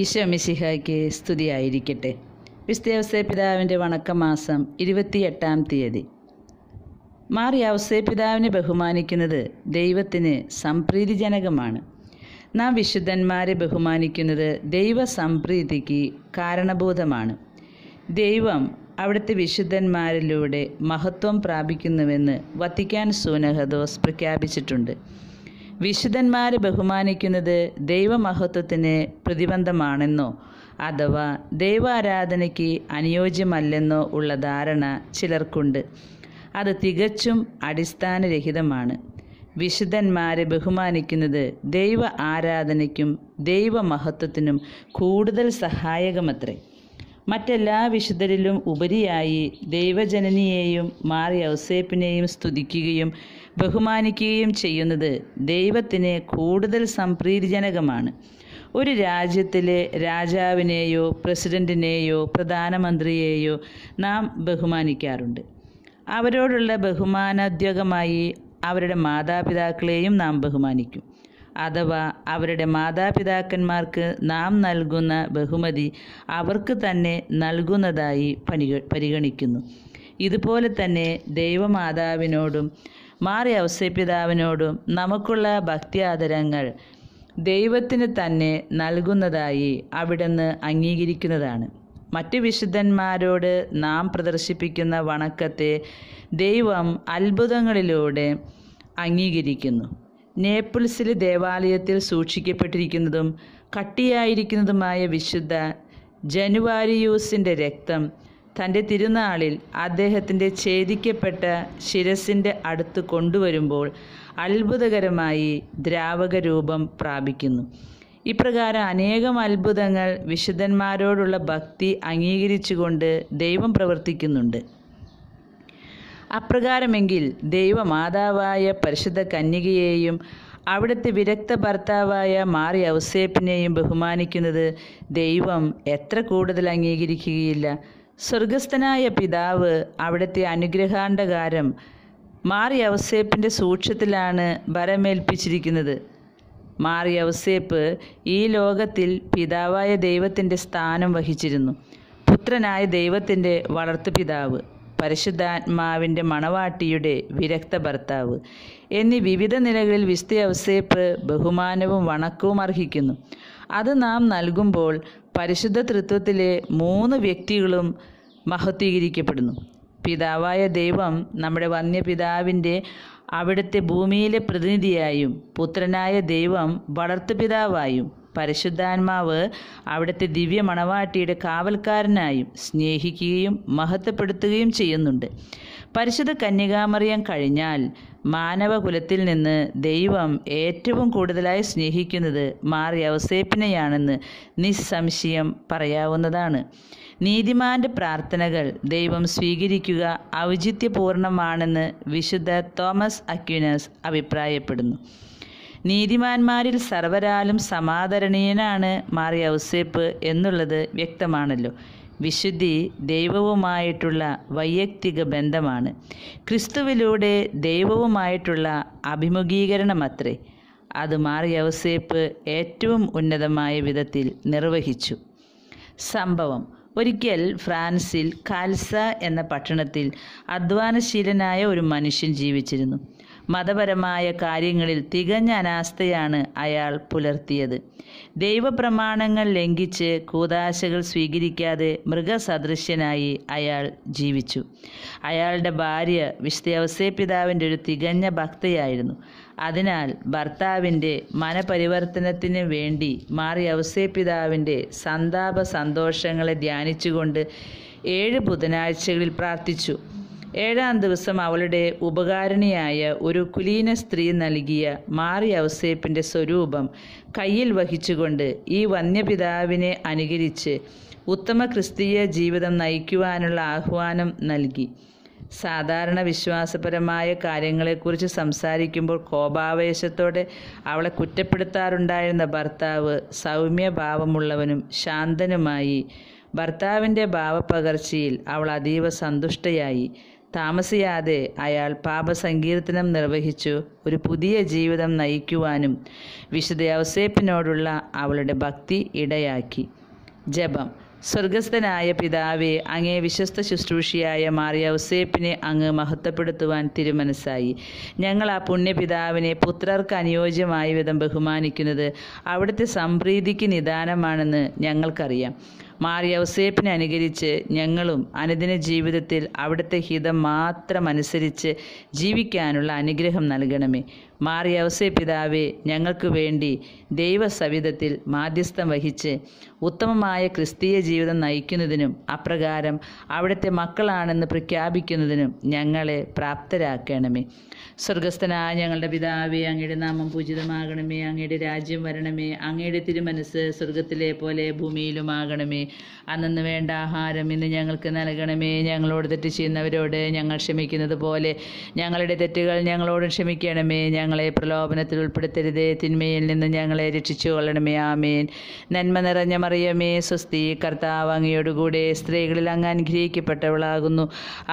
ഈശോമിശിഹായ്ക്ക് സ്തുതിയായിരിക്കട്ടെ വിസ്തേവസേ പിതാവിൻ്റെ വണക്കമാസം ഇരുപത്തിയെട്ടാം തീയതി മാറി അവസേ പിതാവിനെ ബഹുമാനിക്കുന്നത് ദൈവത്തിന് സംപ്രീതിജനകമാണ് നാം വിശുദ്ധന്മാരെ ബഹുമാനിക്കുന്നത് ദൈവ സംപ്രീതിക്ക് കാരണഭൂതമാണ് ദൈവം അവിടുത്തെ വിശുദ്ധന്മാരിലൂടെ മഹത്വം പ്രാപിക്കുന്നുവെന്ന് വത്തിക്കാൻ സൂനഹദോസ് പ്രഖ്യാപിച്ചിട്ടുണ്ട് വിശുദ്ധന്മാരെ ബഹുമാനിക്കുന്നത് ദൈവമഹത്വത്തിന് പ്രതിബന്ധമാണെന്നോ അഥവാ ദൈവാരാധനയ്ക്ക് അനുയോജ്യമല്ലെന്നോ ഉള്ള ധാരണ ചിലർക്കുണ്ട് അത് തികച്ചും അടിസ്ഥാനരഹിതമാണ് വിശുദ്ധന്മാരെ ബഹുമാനിക്കുന്നത് ദൈവ ആരാധനയ്ക്കും ദൈവമഹത്വത്തിനും കൂടുതൽ സഹായകമത്രേ മറ്റെല്ലാ വിശുദ്ധരിലും ഉപരിയായി ദൈവജനനിയെയും മാറി ഔസേപ്പിനെയും സ്തുതിക്കുകയും ബഹുമാനിക്കുകയും ചെയ്യുന്നത് ദൈവത്തിന് കൂടുതൽ സംപ്രീതിജനകമാണ് ഒരു രാജ്യത്തിലെ രാജാവിനെയോ പ്രസിഡന്റിനെയോ പ്രധാനമന്ത്രിയെയോ നാം ബഹുമാനിക്കാറുണ്ട് അവരോടുള്ള ബഹുമാനോദ്യോഗമായി അവരുടെ മാതാപിതാക്കളെയും നാം ബഹുമാനിക്കും അഥവാ അവരുടെ മാതാപിതാക്കന്മാർക്ക് നാം നൽകുന്ന ബഹുമതി അവർക്ക് തന്നെ നൽകുന്നതായി പരിഗണിക്കുന്നു ഇതുപോലെ തന്നെ ദൈവമാതാവിനോടും മാറി ഔസ്യപിതാവിനോടും നമുക്കുള്ള ഭക്തിയാദരങ്ങൾ ദൈവത്തിന് തന്നെ നൽകുന്നതായി അവിടുന്ന് അംഗീകരിക്കുന്നതാണ് മറ്റ് വിശുദ്ധന്മാരോട് നാം പ്രദർശിപ്പിക്കുന്ന വണക്കത്തെ ദൈവം അത്ഭുതങ്ങളിലൂടെ അംഗീകരിക്കുന്നു നേപ്പിൾസിലെ ദേവാലയത്തിൽ സൂക്ഷിക്കപ്പെട്ടിരിക്കുന്നതും കട്ടിയായിരിക്കുന്നതുമായ വിശുദ്ധ ജനുവാരിയൂസിൻ്റെ രക്തം തൻ്റെ തിരുനാളിൽ അദ്ദേഹത്തിൻ്റെ ഛേദിക്കപ്പെട്ട ശിരസിൻ്റെ അടുത്ത് കൊണ്ടുവരുമ്പോൾ അത്ഭുതകരമായി ദ്രാവക രൂപം പ്രാപിക്കുന്നു ഇപ്രകാരം അനേകം അത്ഭുതങ്ങൾ വിശുദ്ധന്മാരോടുള്ള ഭക്തി അംഗീകരിച്ചുകൊണ്ട് ദൈവം പ്രവർത്തിക്കുന്നുണ്ട് അപ്രകാരമെങ്കിൽ ദൈവമാതാവായ പരിശുദ്ധ കന്യകയെയും അവിടുത്തെ വിരക്ത ഭർത്താവായ മാറി ഔസേപ്പിനെയും ബഹുമാനിക്കുന്നത് ദൈവം എത്ര കൂടുതൽ അംഗീകരിക്കുകയില്ല സ്വർഗസ്ഥനായ പിതാവ് അവിടുത്തെ അനുഗ്രഹാണ്ടകാരം അവസേപ്പിൻ്റെ സൂക്ഷ്യത്തിലാണ് മാറി അവസേപ്പ് ഈ ലോകത്തിൽ പിതാവായ ദൈവത്തിൻ്റെ സ്ഥാനം വഹിച്ചിരുന്നു പുത്രനായ ദൈവത്തിൻ്റെ വളർത്തുപിതാവ് പരിശുദ്ധാത്മാവിൻ്റെ മണവാട്ടിയുടെ വിരക്ത ഭർത്താവ് എന്നീ വിവിധ നിലകളിൽ വിസ്തി അവസേപ്പ് ബഹുമാനവും വണക്കവും അർഹിക്കുന്നു അത് നാം നൽകുമ്പോൾ പരിശുദ്ധ തൃത്വത്തിലെ മൂന്ന് വ്യക്തികളും മഹത്വീകരിക്കപ്പെടുന്നു പിതാവായ ദൈവം നമ്മുടെ വന്യപിതാവിൻ്റെ അവിടുത്തെ ഭൂമിയിലെ പ്രതിനിധിയായും പുത്രനായ ദൈവം വളർത്തുപിതാവായും പരിശുദ്ധാത്മാവ് അവിടുത്തെ ദിവ്യ മണവാട്ടിയുടെ കാവൽക്കാരനായും സ്നേഹിക്കുകയും മഹത്വപ്പെടുത്തുകയും ചെയ്യുന്നുണ്ട് പരിശുദ്ധ കന്യകാമറിയം കഴിഞ്ഞാൽ മാനവകുലത്തിൽ നിന്ന് ദൈവം ഏറ്റവും കൂടുതലായി സ്നേഹിക്കുന്നത് മാറി ഔസേപ്പിനെയാണെന്ന് നിസ്സംശയം പറയാവുന്നതാണ് നീതിമാന്റെ പ്രാർത്ഥനകൾ ദൈവം സ്വീകരിക്കുക ഔചിത്യപൂർണമാണെന്ന് വിശുദ്ധ തോമസ് അക്യുനസ് അഭിപ്രായപ്പെടുന്നു നീതിമാന്മാരിൽ സർവരാലും സമാദരണീയനാണ് മാറിയ ഔസേപ്പ് എന്നുള്ളത് വ്യക്തമാണല്ലോ വിശുദ്ധി ദൈവവുമായിട്ടുള്ള വൈയക്തിക ബന്ധമാണ് ക്രിസ്തുവിലൂടെ ദൈവവുമായിട്ടുള്ള അഭിമുഖീകരണമത്രേ അത് മാറിയ ഔസേപ്പ് ഏറ്റവും ഉന്നതമായ വിധത്തിൽ നിർവഹിച്ചു സംഭവം ഒരിക്കൽ ഫ്രാൻസിൽ കാൽസ എന്ന പട്ടണത്തിൽ അധ്വാനശീലനായ ഒരു മനുഷ്യൻ ജീവിച്ചിരുന്നു മതപരമായ കാര്യങ്ങളിൽ തികഞ്ഞ അനാസ്ഥയാണ് അയാൾ പുലർത്തിയത് ദൈവപ്രമാണങ്ങൾ ലംഘിച്ച് കൂതാശകൾ സ്വീകരിക്കാതെ മൃഗസദൃശ്യനായി അയാൾ ജീവിച്ചു അയാളുടെ ഭാര്യ വിശുദ്ധ പിതാവിൻ്റെ ഒരു തികഞ്ഞ ഭക്തയായിരുന്നു അതിനാൽ ഭർത്താവിൻ്റെ മനപരിവർത്തനത്തിന് വേണ്ടി മാറി ഔസേപിതാവിൻ്റെ സന്താപ സന്തോഷങ്ങളെ ധ്യാനിച്ചുകൊണ്ട് ഏഴ് ബുധനാഴ്ചകളിൽ പ്രാർത്ഥിച്ചു ഏഴാം ദിവസം അവളുടെ ഉപകാരിണിയായ ഒരു കുലീന സ്ത്രീ നൽകിയ മാറി അവസേപ്പിൻ്റെ സ്വരൂപം കയ്യിൽ വഹിച്ചുകൊണ്ട് ഈ വന്യപിതാവിനെ അനുകരിച്ച് ഉത്തമ ക്രിസ്തീയ ജീവിതം നയിക്കുവാനുള്ള ആഹ്വാനം നൽകി സാധാരണ വിശ്വാസപരമായ കാര്യങ്ങളെക്കുറിച്ച് സംസാരിക്കുമ്പോൾ കോപാവേശത്തോടെ അവളെ കുറ്റപ്പെടുത്താറുണ്ടായിരുന്ന ഭർത്താവ് സൗമ്യഭാവമുള്ളവനും ശാന്തനുമായി ഭർത്താവിൻ്റെ ഭാവപ്പകർച്ചയിൽ അവൾ അതീവ സന്തുഷ്ടയായി താമസിയാതെ അയാൾ പാപസങ്കീർത്തനം നിർവഹിച്ചു ഒരു പുതിയ ജീവിതം നയിക്കുവാനും വിശുദ്ധ അവളുടെ ഭക്തി ഇടയാക്കി ജപം സ്വർഗസ്ഥനായ പിതാവെ അങ്ങേ വിശ്വസ്ത ശുശ്രൂഷിയായ മാറിയ ഉസേപ്പിനെ അങ്ങ് മഹത്വപ്പെടുത്തുവാൻ തിരുമനസ്സായി ഞങ്ങൾ ആ പുണ്യപിതാവിനെ പുത്രർക്ക് അനുയോജ്യമായ വിധം ബഹുമാനിക്കുന്നത് അവിടുത്തെ സംപ്രീതിക്ക് നിദാനമാണെന്ന് ഞങ്ങൾക്കറിയാം മാറിയ ഉസേപ്പിനെ അനുകരിച്ച് ഞങ്ങളും അനുദിന ജീവിതത്തിൽ അവിടുത്തെ ഹിതം മാത്രം അനുസരിച്ച് ജീവിക്കാനുള്ള അനുഗ്രഹം നൽകണമേ മാറിയവസേ പിതാവേ ഞങ്ങൾക്ക് വേണ്ടി ദൈവസവിധത്തിൽ മാധ്യസ്ഥം വഹിച്ച് ഉത്തമമായ ക്രിസ്തീയ ജീവിതം നയിക്കുന്നതിനും അപ്രകാരം അവിടുത്തെ മക്കളാണെന്ന് പ്രഖ്യാപിക്കുന്നതിനും ഞങ്ങളെ പ്രാപ്തരാക്കണമേ സ്വർഗസ്ഥനായ ഞങ്ങളുടെ പിതാവേ അങ്ങയുടെ നാമം പൂജിതമാകണമേ അങ്ങയുടെ രാജ്യം വരണമേ അങ്ങയുടെ തിരുമനസ് സ്വർഗത്തിലെ പോലെ ഭൂമിയിലുമാകണമേ അന്നു വേണ്ട ആഹാരം ഇന്ന് ഞങ്ങൾക്ക് നൽകണമേ ഞങ്ങളോട് തെറ്റ് ചെയ്യുന്നവരോട് ഞങ്ങൾ ക്ഷമിക്കുന്നത് പോലെ ഞങ്ങളുടെ തെറ്റുകൾ ഞങ്ങളോട് ക്ഷമിക്കണമേ ഞങ്ങൾ ഞങ്ങളെ പ്രലോഭനത്തിൽ ഉൾപ്പെടുത്തരുതേ തിന്മയിൽ നിന്ന് ഞങ്ങളെ രക്ഷിച്ചു കൊള്ളണമേ ആമേൻ നന്മ നിറഞ്ഞ മറിയമേ സ്വസ്തി കർത്താവ് അങ്ങയോടുകൂടെ സ്ത്രീകളിൽ അങ്ങ് അനുഗ്രഹിക്കപ്പെട്ടവളാകുന്നു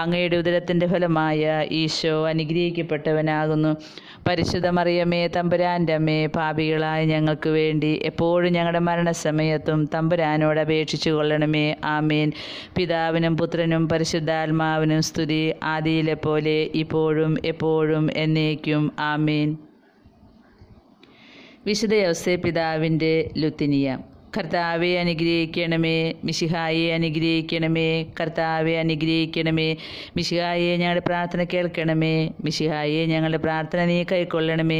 അങ്ങയുടെ ഉദരത്തിൻ്റെ ഫലമായ ഈശോ അനുഗ്രഹിക്കപ്പെട്ടവനാകുന്നു പരിശുദ്ധ മറിയമേ തമ്പുരാൻ്റെ അമ്മേ പാപികളായ ഞങ്ങൾക്ക് വേണ്ടി എപ്പോഴും ഞങ്ങളുടെ മരണസമയത്തും തമ്പുരാനോട് അപേക്ഷിച്ചു കൊള്ളണമേ ആമേൻ പിതാവിനും പുത്രനും പരിശുദ്ധാത്മാവിനും സ്തുതി ആദിയിലെ പോലെ ഇപ്പോഴും എപ്പോഴും എന്നേക്കും ആമേൻ വിശുദ്ധ യോസെ പിതാവിൻ്റെ ലുത്തിനിയ കർത്താവെ അനുഗ്രഹിക്കണമേ മിശിഹായെ അനുഗ്രഹിക്കണമേ കർത്താവെ അനുഗ്രഹിക്കണമേ മിശിഹായെ ഞങ്ങളുടെ പ്രാർത്ഥന കേൾക്കണമേ മിശിഹായെ ഞങ്ങളുടെ പ്രാർത്ഥന നീ കൈക്കൊള്ളണമേ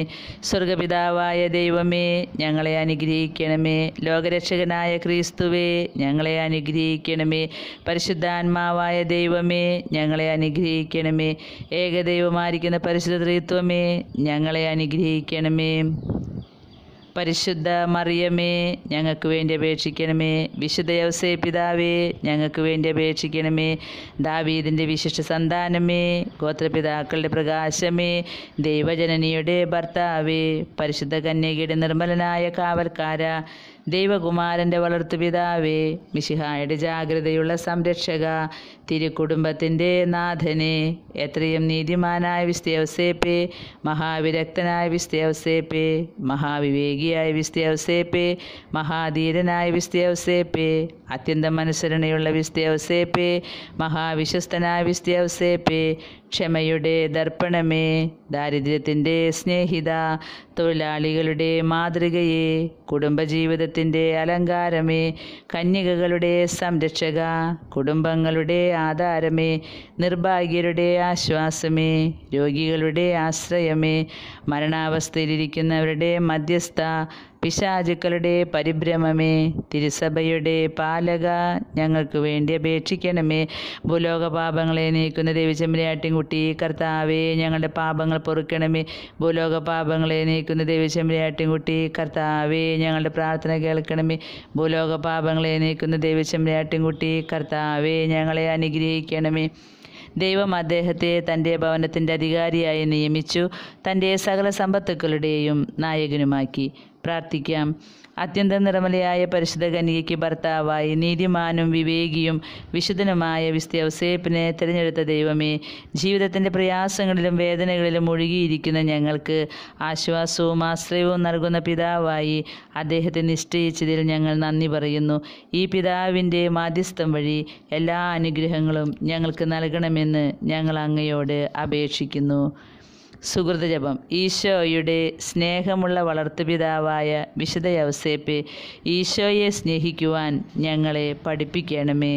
സ്വർഗപിതാവായ ദൈവമേ ഞങ്ങളെ അനുഗ്രഹിക്കണമേ ലോകരക്ഷകനായ ക്രിസ്തുവേ ഞങ്ങളെ അനുഗ്രഹിക്കണമേ പരിശുദ്ധാത്മാവായ ദൈവമേ ഞങ്ങളെ അനുഗ്രഹിക്കണമേ ഏകദൈവമായിരിക്കുന്ന പരിശുദ്ധ ത്രിത്വമേ ഞങ്ങളെ അനുഗ്രഹിക്കണമേ പരിശുദ്ധ മറിയമേ ഞങ്ങൾക്ക് വേണ്ടി അപേക്ഷിക്കണമേ വിശുദ്ധ യവസേ പിതാവേ ഞങ്ങൾക്ക് വേണ്ടി അപേക്ഷിക്കണമേ ദാവീദിൻ്റെ വിശിഷ്ട സന്താനമേ ഗോത്രപിതാക്കളുടെ പ്രകാശമേ ദൈവജനനിയുടെ ഭർത്താവേ പരിശുദ്ധ കന്യകയുടെ നിർമ്മലനായ കാവൽക്കാര ദൈവകുമാരൻ്റെ വളർത്തുപിതാവേ മിശിഹായുടെ ജാഗ്രതയുള്ള സംരക്ഷക തിരുക്കുടുംബത്തിൻ്റെ നാഥനെ എത്രയും നീതിമാനായ വിസ്തേവസേപ്പേ മഹാവിരക്തനായ വിസ്തേവസേപ്പേ മഹാവിവേകിയായ വിസ്തേവസേപ്പേ മഹാധീരനായ വിസ്തേവസേപ്പേ അത്യന്തം അനുസരണയുള്ള വിസ്തേവസേപ്പേ മഹാവിശ്വസ്തനായ വിസ്തേവസേപ്പേ ക്ഷമയുടെ ദർപ്പണമേ ദാരിദ്ര്യത്തിൻ്റെ സ്നേഹിത തൊഴിലാളികളുടെ മാതൃകയെ കുടുംബജീവിതത്തിൻ്റെ അലങ്കാരമേ കന്യകകളുടെ സംരക്ഷക കുടുംബങ്ങളുടെ ആധാരമേ നിർഭാഗ്യരുടെ ആശ്വാസമേ രോഗികളുടെ ആശ്രയമേ മരണാവസ്ഥയിലിരിക്കുന്നവരുടെ മധ്യസ്ഥ പിശാചുക്കളുടെ പരിഭ്രമമേ തിരുസഭയുടെ പാലക ഞങ്ങൾക്ക് വേണ്ടി അപേക്ഷിക്കണമേ ഭൂലോക പാപങ്ങളെ നീക്കുന്ന ദേവിചമ്പ്രയാട്ടിൻകുട്ടി കർത്താവേ ഞങ്ങളുടെ പാപങ്ങൾ പൊറുക്കണമേ ഭൂലോക പാപങ്ങളെ നീക്കുന്ന ദേവിചമ്പ്രയാട്ടിൻകുട്ടി കർത്താവേ ഞങ്ങളുടെ പ്രാർത്ഥന കേൾക്കണമേ ഭൂലോക പാപങ്ങളെ നീക്കുന്ന ദേവിചമ്പ്രയാട്ടിൻകുട്ടി കർത്താവേ ഞങ്ങളെ അനുഗ്രഹിക്കണമേ ദൈവം അദ്ദേഹത്തെ തൻ്റെ ഭവനത്തിൻ്റെ അധികാരിയായി നിയമിച്ചു തൻ്റെ സകല സമ്പത്തുക്കളുടെയും നായകനുമാക്കി പ്രാർത്ഥിക്കാം അത്യന്ത നിർമ്മലയായ പരിശുദ്ധ കനികയ്ക്ക് ഭർത്താവായി നീതിമാനും വിവേകിയും വിശുദ്ധനുമായ വിസ്തവസേപ്പിനെ തിരഞ്ഞെടുത്ത ദൈവമേ ജീവിതത്തിൻ്റെ പ്രയാസങ്ങളിലും വേദനകളിലും ഒഴുകിയിരിക്കുന്ന ഞങ്ങൾക്ക് ആശ്വാസവും ആശ്രയവും നൽകുന്ന പിതാവായി അദ്ദേഹത്തെ നിശ്ചയിച്ചതിൽ ഞങ്ങൾ നന്ദി പറയുന്നു ഈ പിതാവിൻ്റെ മാധ്യസ്ഥം വഴി എല്ലാ അനുഗ്രഹങ്ങളും ഞങ്ങൾക്ക് നൽകണമെന്ന് ഞങ്ങൾ അങ്ങയോട് അപേക്ഷിക്കുന്നു സുഹൃത ജപം ഈശോയുടെ സ്നേഹമുള്ള വളർത്തുപിതാവായ വിശുദ്ധ യവസേപ്പ് ഈശോയെ സ്നേഹിക്കുവാൻ ഞങ്ങളെ പഠിപ്പിക്കണമേ